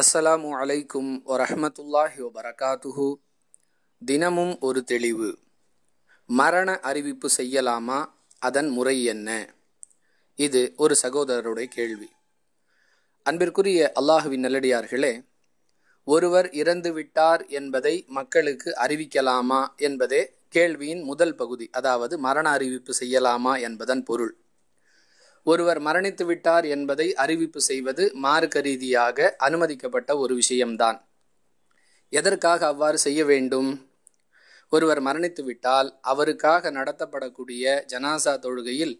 அஸ்ஸலாமு அலைக்கும் வரஹமத்துல்லாஹி வபரகாத்துஹு தினமும் ஒரு தெளிவு மரண அறிவிப்பு செய்யலாமா அதன் முறை என்ன இது ஒரு சகோதரருடைய கேள்வி அன்பிற்குரிய அல்லாஹுவின் நல்லடியார்களே ஒருவர் இறந்துவிட்டார் என்பதை மக்களுக்கு அறிவிக்கலாமா என்பதே கேள்வியின் முதல் பகுதி அதாவது மரண அறிவிப்பு செய்யலாமா என்பதன் பொருள் ஒருவர் மரணித்து விட்டார் என்பதை அறிவிப்பு செய்வது மார்க்க ரீதியாக அனுமதிக்கப்பட்ட ஒரு விஷயம்தான் எதற்காக அவ்வாறு செய்ய வேண்டும் ஒருவர் மரணித்து விட்டால் அவருக்காக நடத்தப்படக்கூடிய ஜனாசா தொழுகையில்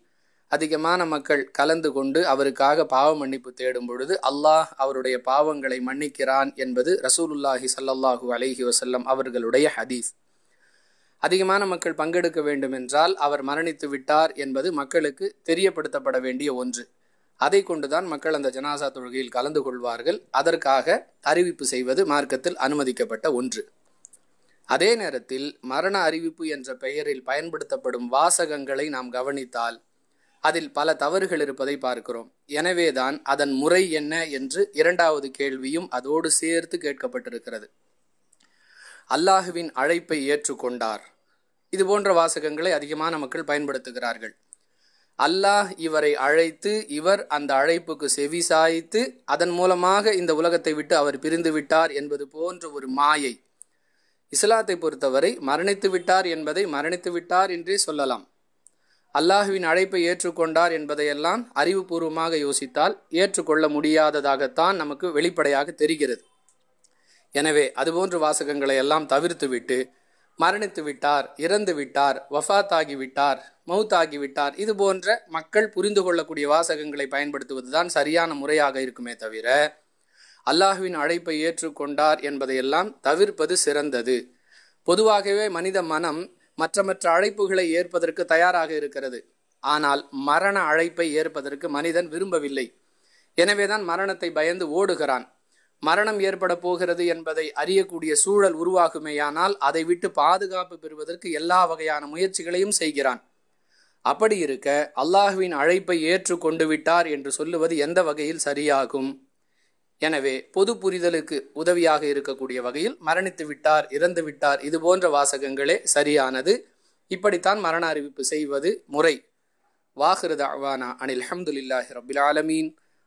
அதிகமான மக்கள் கலந்து கொண்டு அவருக்காக பாவ மன்னிப்பு தேடும் பொழுது அல்லாஹ் அவருடைய பாவங்களை மன்னிக்கிறான் என்பது ரசூலுல்லாஹி சல்லாஹூ அலஹி வசல்லம் அவர்களுடைய ஹதீஸ் அதிகமான மக்கள் பங்கெடுக்க வேண்டும் என்றால் அவர் மரணித்து விட்டார் என்பது மக்களுக்கு தெரியப்படுத்தப்பட வேண்டிய ஒன்று அதை கொண்டுதான் மக்கள் அந்த ஜனாசா தொழுகையில் கலந்து கொள்வார்கள் அதற்காக அறிவிப்பு செய்வது மார்க்கத்தில் அனுமதிக்கப்பட்ட ஒன்று அதே நேரத்தில் மரண அறிவிப்பு என்ற பெயரில் பயன்படுத்தப்படும் வாசகங்களை நாம் கவனித்தால் அதில் பல தவறுகள் இருப்பதை பார்க்கிறோம் எனவேதான் அதன் முறை என்ன என்று இரண்டாவது கேள்வியும் அதோடு சேர்த்து கேட்கப்பட்டிருக்கிறது அல்லாஹுவின் அழைப்பை ஏற்றுக்கொண்டார் இது போன்ற வாசகங்களை அதிகமான மக்கள் பயன்படுத்துகிறார்கள் அல்லாஹ் இவரை அழைத்து இவர் அந்த அழைப்புக்கு செவி சாய்த்து அதன் மூலமாக இந்த உலகத்தை விட்டு அவர் பிரிந்து விட்டார் என்பது போன்ற ஒரு மாயை இஸ்லாத்தை பொறுத்தவரை மரணித்து விட்டார் என்பதை மரணித்து விட்டார் என்றே சொல்லலாம் அல்லாஹுவின் அழைப்பை ஏற்றுக்கொண்டார் என்பதையெல்லாம் அறிவுபூர்வமாக யோசித்தால் ஏற்றுக்கொள்ள முடியாததாகத்தான் நமக்கு வெளிப்படையாக தெரிகிறது எனவே அதுபோன்ற வாசகங்களை எல்லாம் தவிர்த்துவிட்டு மரணித்து விட்டார் இறந்து விட்டார் வஃத்தாகி விட்டார் மவுத்தாகி விட்டார் இது போன்ற மக்கள் புரிந்து கொள்ளக்கூடிய வாசகங்களை பயன்படுத்துவதுதான் சரியான முறையாக இருக்குமே தவிர அல்லாஹுவின் அழைப்பை ஏற்றுக்கொண்டார் என்பதையெல்லாம் தவிர்ப்பது சிறந்தது பொதுவாகவே மனித மனம் மற்ற மற்ற அழைப்புகளை ஏற்பதற்கு தயாராக இருக்கிறது ஆனால் மரண அழைப்பை ஏற்பதற்கு மனிதன் விரும்பவில்லை எனவேதான் மரணத்தை பயந்து ஓடுகிறான் மரணம் ஏற்பட போகிறது என்பதை அறியக்கூடிய சூழல் உருவாகுமேயானால் அதை விட்டு பாதுகாப்பு பெறுவதற்கு எல்லா வகையான முயற்சிகளையும் செய்கிறான் அப்படி இருக்க அல்லாஹுவின் அழைப்பை ஏற்று கொண்டு விட்டார் என்று சொல்லுவது எந்த வகையில் சரியாகும் எனவே பொது புரிதலுக்கு உதவியாக இருக்கக்கூடிய வகையில் மரணித்து விட்டார் இறந்து விட்டார் இது போன்ற வாசகங்களே சரியானது இப்படித்தான் மரண அறிவிப்பு செய்வது முறை வாஹிருதாவானா அனில் அஹமதுல்லாஹி ரபில் ஆலமீன்